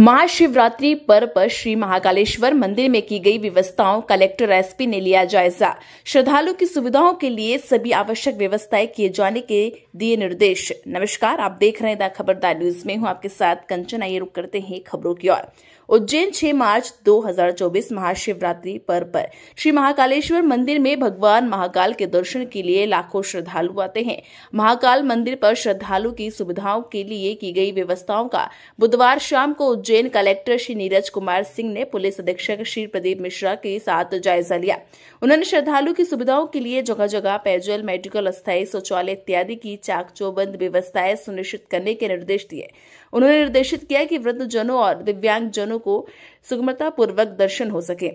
महाशिवरात्रि पर्व पर श्री महाकालेश्वर मंदिर में की गई व्यवस्थाओं कलेक्टर एसपी ने लिया जायजा श्रद्धालु की सुविधाओं के लिए सभी आवश्यक व्यवस्थाएं किए जाने के दिए निर्देश नमस्कार आप देख रहे हैं द खबरदार न्यूज में हूं आपके साथ कंचन आइए रुक करते हैं खबरों की ओर उज्जैन 6 मार्च 2024 महाशिवरात्रि पर्व पर श्री महाकालेश्वर मंदिर में भगवान महाकाल के दर्शन के लिए लाखों श्रद्धालु आते हैं महाकाल मंदिर पर श्रद्धालु की सुविधाओं के लिए की गई व्यवस्थाओं का बुधवार शाम को उज्जैन कलेक्टर श्री नीरज कुमार सिंह ने पुलिस अधीक्षक श्री प्रदीप मिश्रा के साथ जायजा लिया उन्होंने श्रद्धालु की सुविधाओं के लिए जगह जगह पेयजल मेडिकल अस्थायी शौचालय इत्यादि की चाकचौबंद व्यवस्थाएं सुनिश्चित करने के निर्देश दिए उन्होंने निर्देशित किया कि वृद्धजनों और दिव्यांगजनों को सुगमतापूर्वक दर्शन हो सके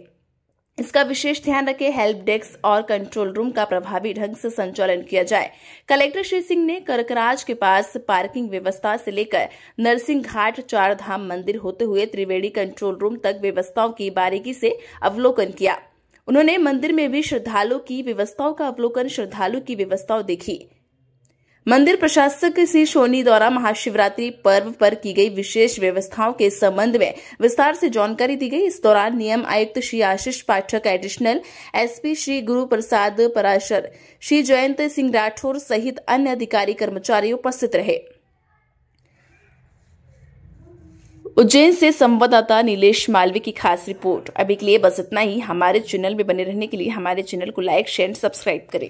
इसका विशेष ध्यान रखें हेल्प डेस्क और कंट्रोल रूम का प्रभावी ढंग से संचालन किया जाए कलेक्टर श्री सिंह ने करकराज के पास पार्किंग व्यवस्था से लेकर नरसिंह घाट चार धाम मंदिर होते हुए त्रिवेणी कंट्रोल रूम तक व्यवस्थाओं की बारीकी से अवलोकन किया उन्होंने मंदिर में भी श्रद्धालुओं की व्यवस्थाओं का अवलोकन श्रद्धालु की व्यवस्थाओं देखी मंदिर प्रशासक श्री सोनी द्वारा महाशिवरात्रि पर्व पर की गई विशेष व्यवस्थाओं के संबंध में विस्तार से जानकारी दी गई इस दौरान नियम आयुक्त श्री आशीष पाठक एडिशनल एसपी श्री गुरु प्रसाद पराशर श्री जयंत सिंह राठौर सहित अन्य अधिकारी कर्मचारी उपस्थित रहे उज्जैन से संवाददाता नीलेश मालवी की खास रिपोर्ट अभी के लिए बस इतना ही हमारे चैनल में बने रहने के लिए हमारे चैनल को लाइक शेयर सब्सक्राइब करें